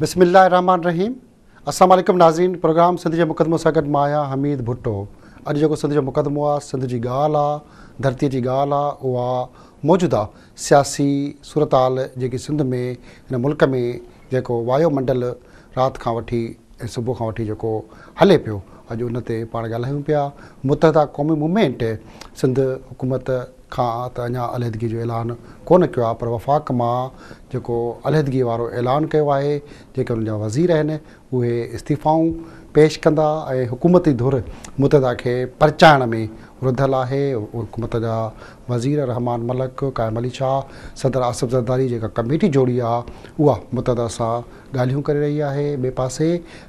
بسم اللہ الرحمن الرحیم السلام علیکم ناظرین پروگرام سندھ جی مقدمہ سگد مایا حمید بھٹو اج جو سندھ جی مقدمہ سندھ جی گالا دھرتی جی گالا او موجودہ سیاسی صورتحال جے کی سندھ میں ان ملک میں جے کو وایو منڈل رات کھا وٹھی صبح کھا وٹھی جے کو ہلے اج ان تے پڑ گلا ہم پیا متحدہ قومی موومنٹ حکومت खां त अञा جو जो ऐलान कोन कयो आहे पर वफ़ाक़ मां जेको अलहदगी वारो ऐलान कयो आहे जेके हुननि जा वज़ीर आहिनि उहे इस्तीफ़ाऊं पेश कंदा ऐं हुकूमती धुर मुतदा खे परचाइण में वृद्धल आहे हुकूमत जा वज़ीर रहमान मलक क़ाइम अली शाह सदर आसिफ़ ज़रदारी जेका कमेटी जोड़ी आहे उहा मुतदा सां ॻाल्हियूं करे रही आहे ॿिए पासे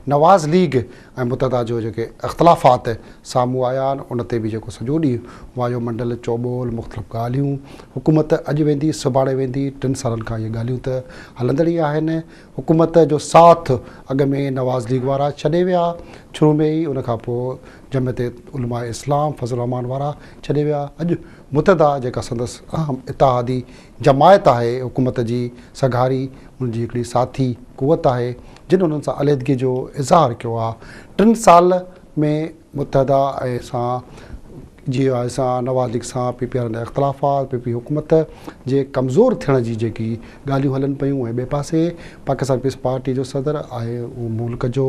नवाज़ लीग ऐं मुतदा जो जेके इख़्तिलाफ़ात साम्हूं आया आहिनि उन ते बि जेको सॼो ॾींहुं वायुमंडल चौबोल मुख़्तलिफ़ ॻाल्हियूं हुकूमत अॼु वेंदी सुभाणे वेंदी टिनि सालनि खां इहे ॻाल्हियूं त हलंदड़ ई आहिनि हुकूमत जो साथ अॻ में नवाज़ लीग वारा छॾे विया शुरू में ई उन जंहिंमें उलमा इस्लाम फज़ल रहमान वारा छॾे विया अॼु मुतदा जेका संदसि अहम इतिहादी जमायत आहे हुकूमत जी सघारी हुन हिकिड़ी साथी कुवत आहे जिन हुननि सां अलहदगी जो इज़हारु कयो आहे टिनि साल में मुतदा ऐं सां जी आहे असां नवाज़ लीग सां पी पी आर जा इख़्तिलाफ़ात पी हुकूमत जे कमज़ोर थियण जी जेकी ॻाल्हियूं हलनि पियूं ऐं ॿिए पासे पाकिस्तान पीपल्स पार्टी जो सदर आहे उहो मुल्क़ जो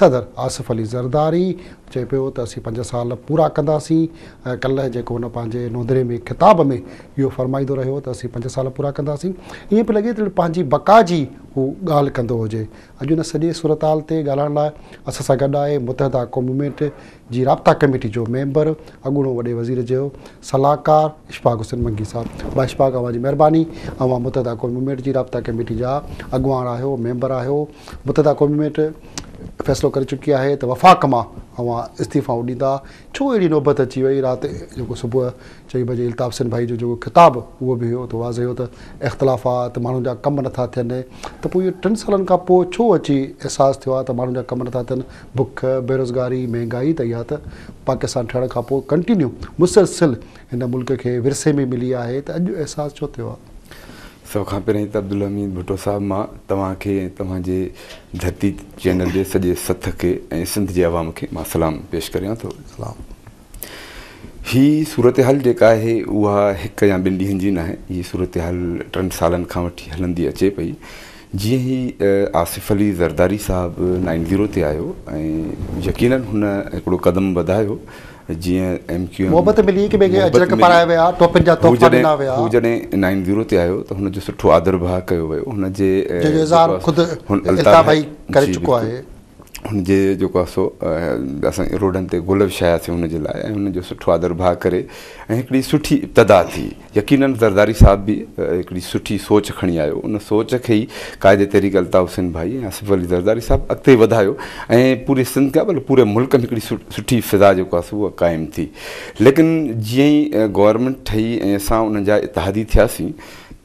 सदर आसिफ़ अली ज़रदारी चए पियो त असीं पंज साल पूरा कंदासीं ऐं कल्ह जेको हुन पंहिंजे नोंदिरे में ख़िताब में इहो फ़रमाईंदो रहियो त असीं पंज साल पूरा कंदासीं ईअं पियो लॻे त पंहिंजी बका जी हू ॻाल्हि कंदो हुजे अॼु हुन सॼे सुरताल ते ॻाल्हाइण लाइ असां सां गॾु आहे मुतहदा कॉम्यूमेंट जी राबता कमेटी जो मेंबर अॻूणो वॾे वज़ीर जो सलाहकार इश्फाक हुसैन मंगी साहिबु बाक़बाक तव्हांजी महिरबानी तव्हां मुतदा कौमी मेट कमेटी जा अॻुवान आहियो मैंबर आहियो मुतदा कौमी मेट फ़ैसिलो करे चुकी आहे त वफ़ाक़ मां अवां इस्तीफ़ाऊं ॾींदा छो अहिड़ी नौबत अची वई राति जेको सुबुह चई बजे सिंह भाई जो जेको ख़िताबु उहो बि हुयो त वाज़ु हुयो त इख़्तिलाफ़ात माण्हुनि जा कम नथा थियनि त पोइ इहो टिनि सालनि खां पोइ छो अची अहसासु थियो आहे त माण्हुनि जा कम नथा थियनि बुख बेरोज़गारी महांगाई त इहा त पाकिस्तान ठहण खां पोइ कंटिन्यू मुसलसिल हिन मुल्क़ खे विरसे में मिली आहे त अॼु अहसासु छो थियो आहे सभ खां पहिरियों त अब्दुल हमीद भुटो साहिबु मां तव्हांखे ऐं तव्हांजे धरती चैनल जे सॼे सत खे ऐं सिंध जे आवाम खे मां सलाम पेश करियां थो सलाम हीअ सूरत हाल जेका आहे उहा हिकु या ॿिनि ॾींहंनि जी न आहे हीअ सूरत हाल टिनि सालनि खां वठी हलंदी अचे पई जीअं ई आसिफ़ अली ज़रदारी साहबु नाइन ज़ीरो ते आयो ऐं यकीन हुन हिकिड़ो कदम वधायो جي ان ایم کیو محبت مليي کہ بیگ اجر ک پر آيا ویا ٹاپن جا ٹاپ ک ناویا ویا جو جے 90 تے آيو تو ہن جو سٹھو آدربھا کيو وے ہن جے ہزار خود हुनजे जेको आहे सो असां रोडनि ते गुल विछायासीं हुनजे लाइ ऐं हुनजो सुठो आदर भाउ करे ऐं हिकिड़ी सुठी इब्तदा थी यकीन ज़रदारी साहिबु बि हिकिड़ी सुठी सोच खणी आयो उन सोच खे ई क़ाइदे तरीक़े अलताफ़ हुसैन भाई ऐं आसिफ़ अली ज़रदारी साहिबु अॻिते वधायो ऐं पूरे सिंध खां भले पूरे मुल्क़ में हिकिड़ी सुठी फिज़ा जेको आहे उहा क़ाइमु थी लेकिन जीअं ई गवर्नमेंट ठही ऐं असां उन्हनि जा इतिहादी थियासीं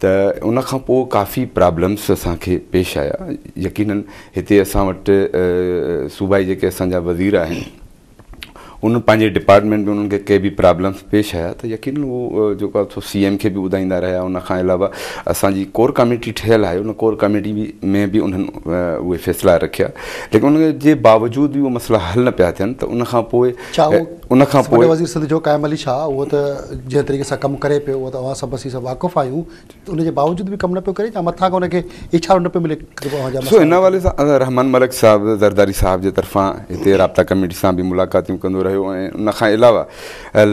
त पोइ काफ़ी प्रॉब्लम्स असांखे पेश आया यकीननि हिते असां वटि सूबाई जेके असांजा वज़ीर आहिनि उन पंहिंजे डिपार्टमेंट में उन्हनि खे कंहिं बि प्रॉब्लम्स पेश आया त यकीन उहो जेको आहे सी एम खे बि ॿुधाईंदा रहिया उनखां अलावा असांजी कोर कमेटी ठहियलु आहे उन कोर कमेटी में बि उन्हनि उहे फ़ैसिला रखिया लेकिन उन जे बावजूद बि उहे मसला हल न पिया थियनि त उनखां पोइ छा उनखां पोइ जंहिं तरीक़े सां कमु करे पियो वाक़ुफ़ आहियूं जे बावजूद बि कमु न पियो करे उनखे इच्छाऊं न पियो मिले हिन हाले सां रहमान मलिक साहिबु ज़रदारी साहब जे तरफ़ां हिते राबता कमेटी सां बि मुलाक़ातियूं कंदो रहियो ऐं उनखां अलावा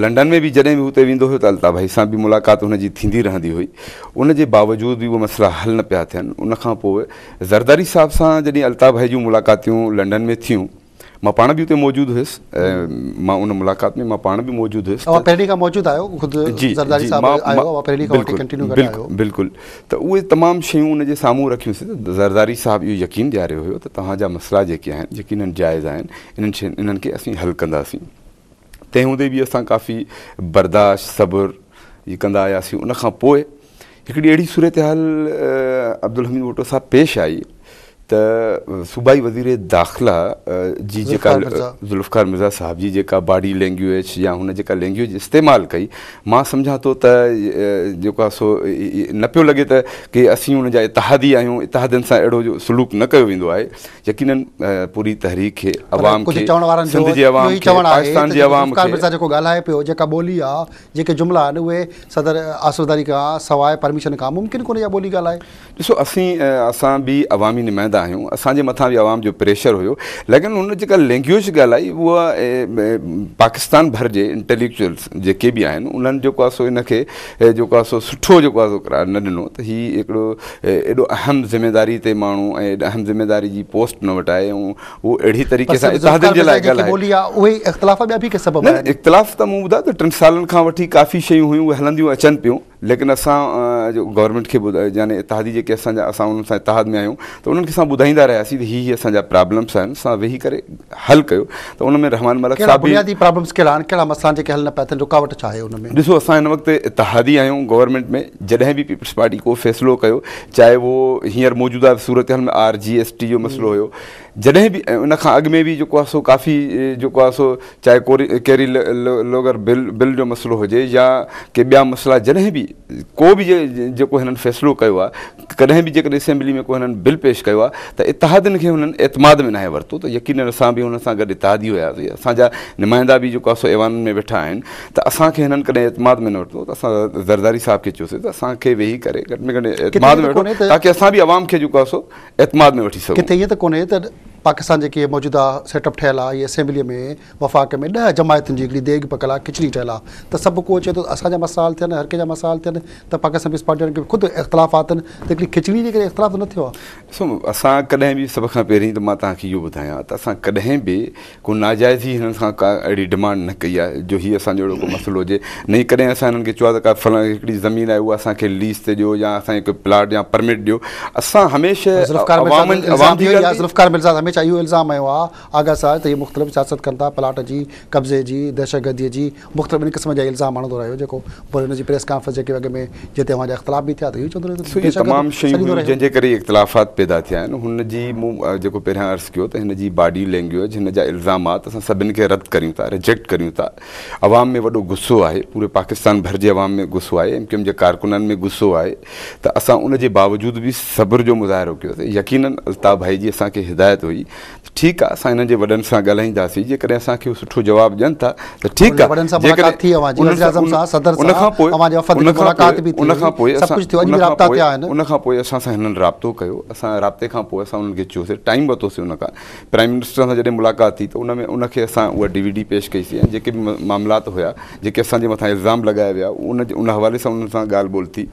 लंडन में बि जॾहिं बि हुते वेंदो हुयो त भाई सां बि मुलाक़ात हुनजी थींदी रहंदी हुई उन जे बावजूदि बि उहे हल न पिया थियनि उनखां पोइ ज़रदारी हिसाब सां जॾहिं भाई जूं मुलाकातियूं लंडन में थियूं मां पाण बि उते मौजूदु हुयुसि ऐं मां उन मुलाक़ात में मां पाण बि मौजूदु हुयुसि बिल्कुलु त उहे तमामु शयूं उनजे साम्हूं रखियूंसीं ज़रदारी साहिबु इहो यकीन ॾियारियो हुयो त तव्हांजा मसला जेके आहिनि जेके इन्हनि जाइज़ आहिनि इन्हनि शयुनि इन्हनि खे असीं हल कंदासीं तंहिं हूंदे बि असां काफ़ी बर्दाश्त सब्रु कंदा आयासीं उनखां पोइ हिकिड़ी अहिड़ी सूरत हाल अब्दुल हमीद वोटो साहिबु पेश आई त सूबाई वज़ीर दाख़िला जी जेका ज़ुल्फकार मिर्ज़ा साहिब जी जेका बॉडी लैंग्वेज या हुन जेका लेंग्वेज इस्तेमालु कई मां सम्झा थो त जेको आहे सो न पियो लॻे त की असीं हुन जा इतिहादी आहियूं इतिहादीनि सां अहिड़ो सलूक न कयो वेंदो आहे यकीननि पूरी तहरीक खे ॿोली आहे जेके जुमिला आहिनि उहे सदर खां सवाइ परमिशन खां मुमकिन कोन्हे ॿोली ॻाल्हाए ॾिसो असीं असां बि अवामी नुमाइंदा असांजे मथां बि आवाम जो प्रेशर हुयो लेकिन उन जेका लैंग्वेज ॻाल्हाई उहा पाकिस्तान भर जे इंटेलेक्चुअल्स जेके बि आहिनि उन्हनि जेको आहे सो इनखे जेको आहे सो सुठो जेको आहे न ॾिनो त ही हिकिड़ो एॾो अहम ज़िमेदारी ते माण्हू ऐं अहम ज़िमेदारी जी पोस्ट न वठाए ऐं इख़्तिलाफ़ त मूं ॿुधायो त टिनि सालनि खां वठी काफ़ी शयूं हुयूं उहे हलंदियूं अचनि पियूं लेकिन असां गवर्नमेंट खे ॿुधाए यानी इतिहादी जेके असांजा असां उन्हनि सां इतिहाद में आहियूं त उन्हनि खे असां ॿुधाईंदा रहियासीं इहे असांजा प्रॉब्लम्स आहिनि असां वेही करे हल कयो त उन में रहमान मल्स कहिड़ा आहिनि ॾिसो असां हिन वक़्तु इतिहादी आहियूं गवर्नमेंट में जॾहिं बि पीपल्स पार्टी को फ़ैसिलो कयो चाहे उहो हींअर मौजूदा सूरत हाल में आर जी एस टी जो मसिलो हुयो जॾहिं बि उनखां अॻ में बि जेको आहे सो काफ़ी जेको आहे सो चाहे कोरी कहिड़ी लोगर बिल बिल जो मसइलो हुजे या के ॿिया मसइला जॾहिं बि को बि जे जेको हिननि फ़ैसिलो कयो आहे कॾहिं बि जेकॾहिं असेंबली में को हिननि बिल पेश कयो आहे त खे हुननि एतमाद में न वरितो त यकीन असां बि हुन सां गॾु इतिहादी हुआसीं असांजा नुमाइंदा बि जेको आहे सो अहवाननि में वेठा आहिनि त असांखे हिननि कॾहिं एतमाद में न वरितो त असां ज़रदारी साहिब खे चयोसीं त असांखे वेही करे घटि में घटि एतमाद में वरितो ताकी असां बि आवाम खे जेको आहे सो एतमाद में वठी सघूं त ईअं त कोन्हे त पाकिस्तान जेके मौजूदा सेटअप ठहियलु आहे इहे असेंबलीअ में वफ़ाक़ में ॾह जमायतुनि जी हिकिड़ी देग पकल आहे खिचड़ी ठहियलु आहे त सभु को चए थो असांजा मसाल थियनि हर कंहिंजा मसाल थियनि त पाकिस्तान पीपल पार्टी ख़ुदि इख़्तिलाफ़ अथनि त हिकिड़ी खिचड़ी जे करे इख़्तिलाफ़ न थियो आहे ॾिसो असां कॾहिं बि सभ खां पहिरीं त मां तव्हांखे इहो ॿुधायां त असां कॾहिं बि को नाजाइज़ी हिननि सां का अहिड़ी डिमांड न कई आहे जो हीअ असांजो अहिड़ो को मसइलो हुजे न ई कॾहिं असां हिननि खे चयो आहे त का फल हिकिड़ी ज़मीन आहे उहा असांखे लीस ते ॾियो या असांखे प्लाट या परमिट ॾियो असां हमेशह छा इहो इल्ज़ाम आयो आहे आगा आगाज़ा त इहे मुख़्तलिफ़ सियासत कनि था प्लाट जी कब्ज़े जी दहशतगर्दीअ जी मुख़्तलिफ़ क़िस्म जा इल्ज़ाम हणंदो रहियो जेको पोइ हिनजी प्रेस कॉन्फ्रेंस जेके अॻि में जिते हुनजा इख़्तिलाफ़ बि थिया त इहो चवंदो तमामु शयूं जंहिंजे करे इख़्तिलाफ़ात पैदा थिया आहिनि हुनजी मूं जेको पहिरियां अर्ज़ु कयो त हिन जी बॉडी लैंग्वेज हिन जा इल्ज़ामात असां सभिनि खे रद्द कयूं था रिजेक्ट करियूं था आवाम में वॾो गुसो आहे पूरे पाकिस्तान भर जे आवाम में गुसो आहे एम के एम जे कारकुननि में गुसो आहे त असां उन जे बावजूदि बि सब्र जो मुज़ाहिरो कयोसीं यकीन अलताफ भाई जी असांखे हिदायत हुई ठीकु आहे असां हिननि जे वॾनि सां ॻाल्हाईंदासीं जेकॾहिं असांखे सुठो जवाबु ॾियनि था त ठीकु उनखां पोइ असां सां हिननि राब्तो कयो असां राब्ते खां पोइ असां हुननि खे चयोसीं टाइम वरितोसीं प्राइम मिनिस्टर सां जॾहिं मुलाक़ात थी त हुन में उनखे असां उहा डी वी डी पेश कईसीं जेके बि मामलात हुआ जेके असांजे मथां इल्ज़ाम लॻाया विया उन उन हवाले सां उन्हनि सां ॻाल्हि ॿोल थी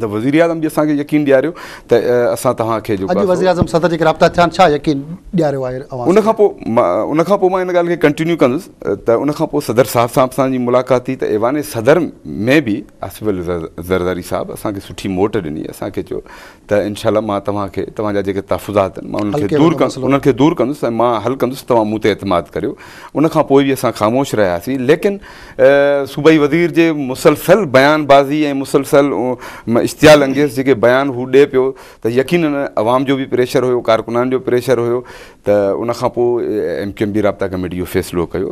त आज़म जी असांखे यकीन ॾियारियो त असां तव्हांखे राबता थिया आहिनि छा यकीन उनखां पोइ मां पोइ मां ॻाल्हि खे कंटिन्यू कंदुसि त पोइ सदर साहिब साहिब सां जी मुलाक़ात थी त ऐवान सदर में बि असफ ज़रदारी साहबु असांखे सुठी मोट ॾिनी असांखे चयो त इनशा मां तव्हांखे तव्हांजा जेके तहफ़ुज़ात आहिनि मां उन्हनि दूरि कंदुसि हुननि खे दूरि कंदुसि ऐं मां कंदुसि तव्हां मूं ते करियो पोइ बि असां ख़ामोश रहियासीं लेकिन सूबई वज़ीर जे मुसलसल बयानबाज़ी ऐं मुसलसल इश्तियाल अंगेज़ जेके बयानु हू ॾिए पियो त यकीन अवाम जो बि प्रेशर हुयो कारकुननि जो प्रेशर हुयो त उन पोइ एम केम जी राबता कमेटी इहो फैसलो कयो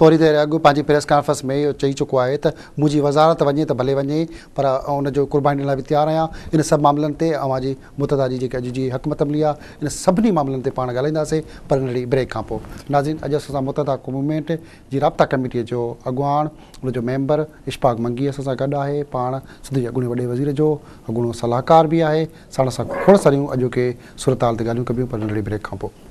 थोरी देरि अॻु पंहिंजी प्रेस कॉन्फ्रेंस में इहो चई चुको आहे त मुंहिंजी वज़ारत वञे त भले वञे पर ऐं उनजो कुर्बानी लाइ बि तयारु आहियां इन सभु मामलनि ते ऐं मुतदा जी जेका अॼु जी हकमत मिली आहे इन सभिनी मामलनि ते पाण ॻाल्हाईंदासीं पर नंढड़ी ब्रेक खां पोइ नाज़िन अॼु असां मुतदा मूवमेंट जी राबता कमेटीअ जो अॻुवाण हुन जो मैंबर इश्पाक मंगी असां सां गॾु आहे पाण सिधे अॻूणी वॾे वज़ीर जो अॻूणो सलाहकार बि आहे साण सां खोड़ सारियूं अॼोके के सुरताल ते ॻाल्हियूं कबियूं पर नंढड़ी ब्रेक खां पोइ